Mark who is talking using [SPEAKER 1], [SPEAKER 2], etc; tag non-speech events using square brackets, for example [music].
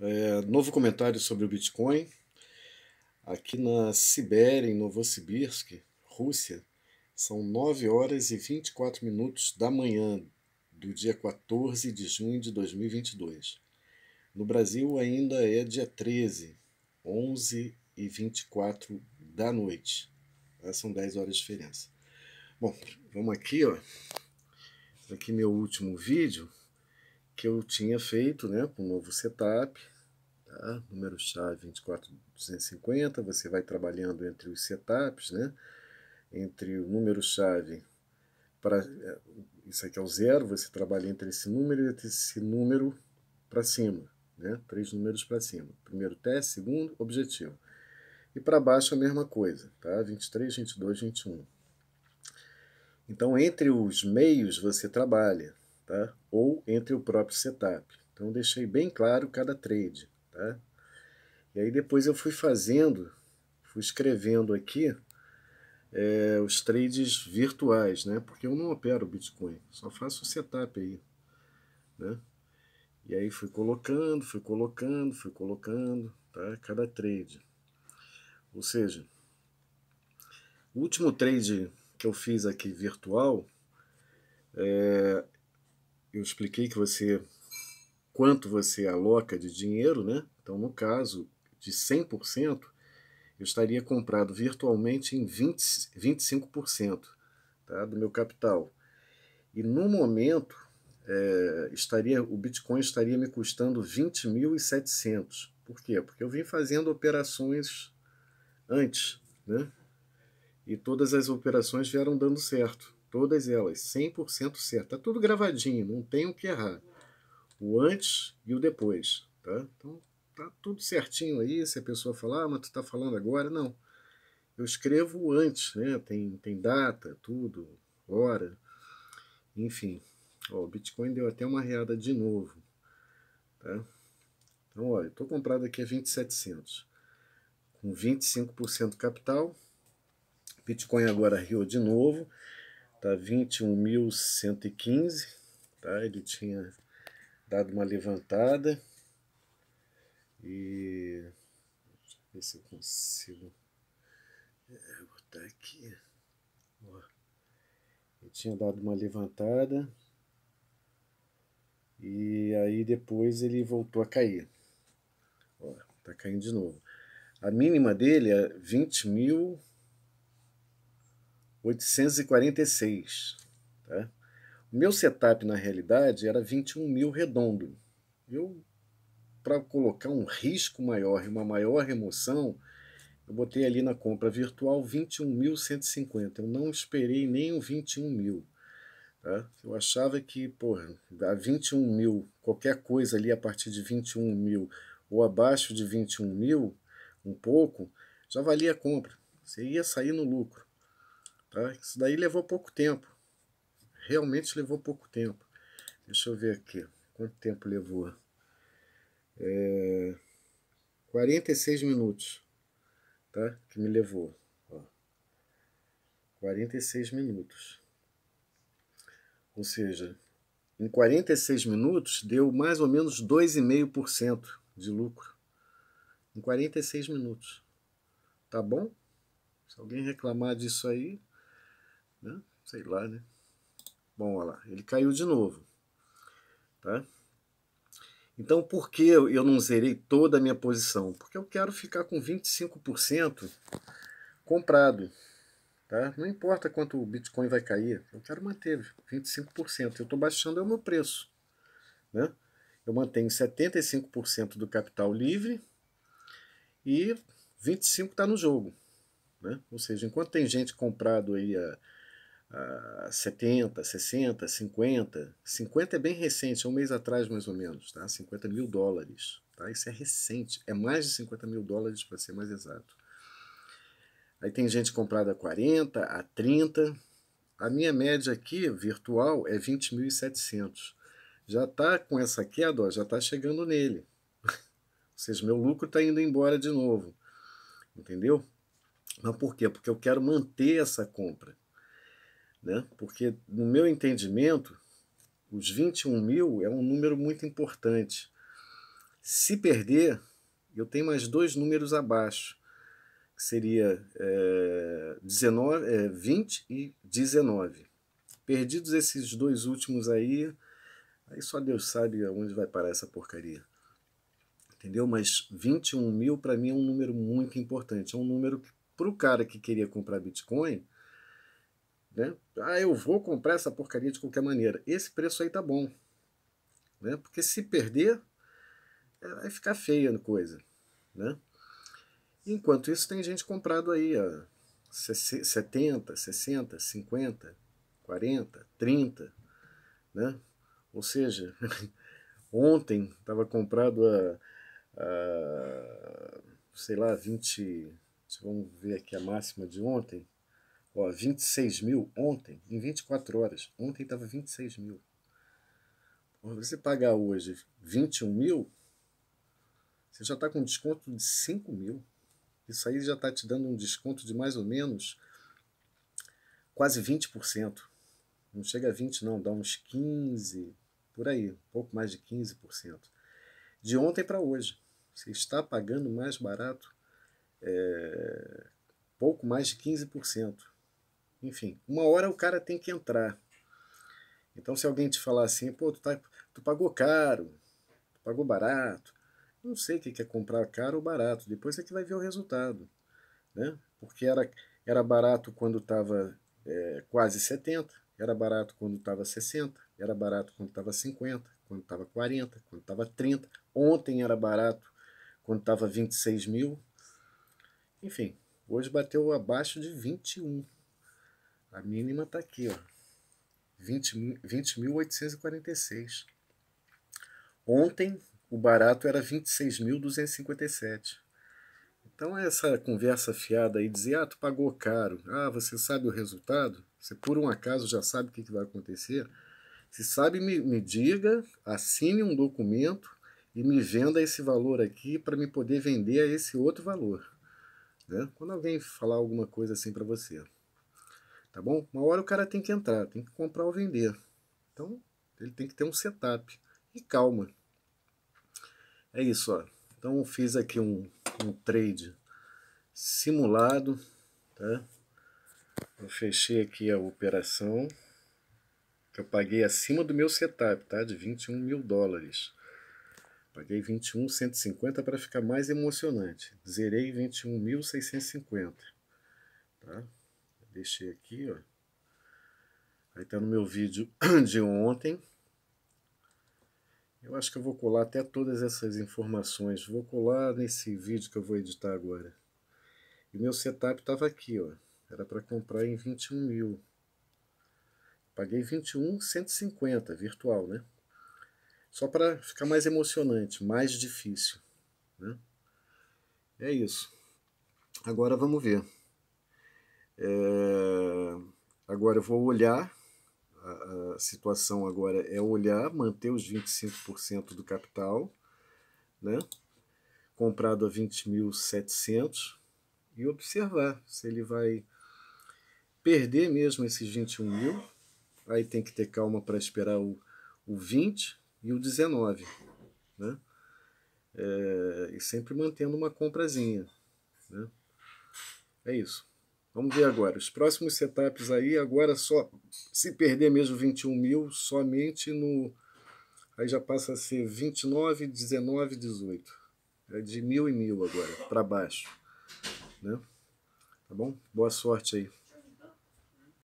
[SPEAKER 1] é, novo comentário sobre o Bitcoin. Aqui na Sibéria, em Novosibirsk, Rússia, são 9 horas e 24 minutos da manhã do dia 14 de junho de 2022. No Brasil ainda é dia 13, 11 e 24 da noite. É, são 10 horas de diferença. Bom, vamos aqui, ó. Aqui meu último vídeo que eu tinha feito né, com o novo setup, tá? número chave 24250, você vai trabalhando entre os setups, né? entre o número chave para eh, isso aqui é o zero, você trabalha entre esse número e esse número para cima, né? Três números para cima. Primeiro teste, segundo objetivo. E para baixo a mesma coisa, tá? 23, 22, 21. Então, entre os meios você trabalha, tá? ou entre o próprio setup. Então deixei bem claro cada trade. Tá? E aí depois eu fui fazendo, fui escrevendo aqui é, os trades virtuais, né? porque eu não opero Bitcoin, só faço o setup aí. Né? E aí fui colocando, fui colocando, fui colocando, tá? Cada trade. Ou seja, o último trade que eu fiz aqui virtual, é, eu expliquei que você quanto você aloca de dinheiro, né? Então, no caso de 100%, eu estaria comprado virtualmente em 20, 25% tá? do meu capital. E no momento, é, estaria o Bitcoin estaria me custando 20.700. Por quê? Porque eu vim fazendo operações antes, né? E todas as operações vieram dando certo. Todas elas, 100% certo. Tá tudo gravadinho, não tem o que errar. O antes e o depois, tá? Então, tá tudo certinho aí. Se a pessoa falar, ah, mas tu tá falando agora, não. Eu escrevo antes, né? Tem, tem data, tudo, hora, enfim. Ó, o Bitcoin deu até uma reada de novo, tá? Então, olha, estou comprado aqui a 2700 com 25% capital. Bitcoin agora riu de novo tá 21.115, tá? Ele tinha dado uma levantada e ver se eu consigo é, botar aqui. Ó. Ele tinha dado uma levantada e aí depois ele voltou a cair. Ó, tá caindo de novo. A mínima dele é 20 mil 846. Tá? O meu setup, na realidade, era 21 mil redondo. Eu, para colocar um risco maior e uma maior remoção, eu botei ali na compra virtual 21.150. Eu não esperei nem o 21 mil. Tá? Eu achava que, porra, a 21 mil, qualquer coisa ali a partir de 21 mil ou abaixo de 21 mil, um pouco, já valia a compra. Você ia sair no lucro. Tá? Isso daí levou pouco tempo. Realmente levou pouco tempo. Deixa eu ver aqui. Quanto tempo levou? É... 46 minutos. Tá? Que me levou. Ó. 46 minutos. Ou seja, em 46 minutos deu mais ou menos 2,5% de lucro. Em 46 minutos. Tá bom? Se alguém reclamar disso aí, né? Sei lá, né? Bom, olha lá, ele caiu de novo. Tá? Então, por que eu não zerei toda a minha posição? Porque eu quero ficar com 25% comprado. Tá? Não importa quanto o Bitcoin vai cair, eu quero manter 25%. Eu estou baixando é o meu preço. Né? Eu mantenho 75% do capital livre e 25% está no jogo. Né? Ou seja, enquanto tem gente comprado aí a a 70, 60, 50. 50 é bem recente, é um mês atrás mais ou menos, tá? 50 mil dólares. Tá? Isso é recente, é mais de 50 mil dólares para ser mais exato. Aí tem gente comprada a 40, a 30. A minha média aqui, virtual, é 20.700. Já está com essa queda, ó, já está chegando nele. Ou seja, meu lucro está indo embora de novo. Entendeu? Mas por quê? Porque eu quero manter essa compra né? porque, no meu entendimento, os 21 mil é um número muito importante. Se perder, eu tenho mais dois números abaixo, que seria é, 19, é, 20 e 19. Perdidos esses dois últimos aí, aí só Deus sabe aonde vai parar essa porcaria. Entendeu? Mas 21 mil para mim é um número muito importante. É um número que, para o cara que queria comprar Bitcoin, né? Ah, eu vou comprar essa porcaria de qualquer maneira. Esse preço aí tá bom. Né? Porque se perder, é, vai ficar feia a coisa. Né? Enquanto isso, tem gente comprado aí a 70, 60, 50, 40, 30. Né? Ou seja, [laughs] ontem estava comprado a, a, sei lá, 20. Vamos ver aqui a máxima de ontem Ó, 26 mil ontem, em 24 horas. Ontem estava 26 mil. Você pagar hoje 21 mil, você já está com um desconto de 5 mil. Isso aí já está te dando um desconto de mais ou menos quase 20%. Não chega a 20% não, dá uns 15%, por aí, um pouco mais de 15%. De ontem para hoje, você está pagando mais barato é, pouco mais de 15%. Enfim, uma hora o cara tem que entrar. Então, se alguém te falar assim, pô, tu, tá, tu pagou caro, tu pagou barato, não sei o que é comprar caro ou barato, depois é que vai ver o resultado. Né? Porque era, era barato quando estava é, quase 70, era barato quando estava 60, era barato quando estava 50, quando estava 40, quando estava 30. Ontem era barato quando estava 26 mil. Enfim, hoje bateu abaixo de 21. A mínima está aqui, ó. 20.846. 20, Ontem o barato era 26.257. Então essa conversa fiada aí dizer, ah, tu pagou caro, ah, você sabe o resultado? Você por um acaso já sabe o que, que vai acontecer? Se sabe, me, me diga, assine um documento e me venda esse valor aqui para me poder vender a esse outro valor. Né? Quando alguém falar alguma coisa assim para você. Tá bom? Uma hora o cara tem que entrar, tem que comprar ou vender. Então, ele tem que ter um setup. E calma. É isso, ó. Então, fiz aqui um, um trade simulado, tá? Eu fechei aqui a operação que eu paguei acima do meu setup, tá? De 21 mil dólares. Paguei 21.150 para ficar mais emocionante. Zerei 21.650, tá? Deixei aqui, ó. Aí tá no meu vídeo [clears throat] de ontem. Eu acho que eu vou colar até todas essas informações. Vou colar nesse vídeo que eu vou editar agora. E meu setup estava aqui, ó. Era para comprar em 21 mil. Paguei 21,150 virtual, né? Só para ficar mais emocionante, mais difícil. Né? É isso. Agora vamos ver. É, agora eu vou olhar, a, a, situação agora é olhar, manter os 25% do capital, né? comprado a 20.700 e observar se ele vai perder mesmo esses 21 mil. Aí tem que ter calma para esperar o, o 20 e o 19, né? É, e sempre mantendo uma comprazinha, né? É isso. Vamos ver agora. Os próximos setups aí, agora só se perder mesmo 21 mil, somente no. Aí já passa a ser 29, 19, 18. É de mil e mil agora, para baixo. Né? Tá bom? Boa sorte aí.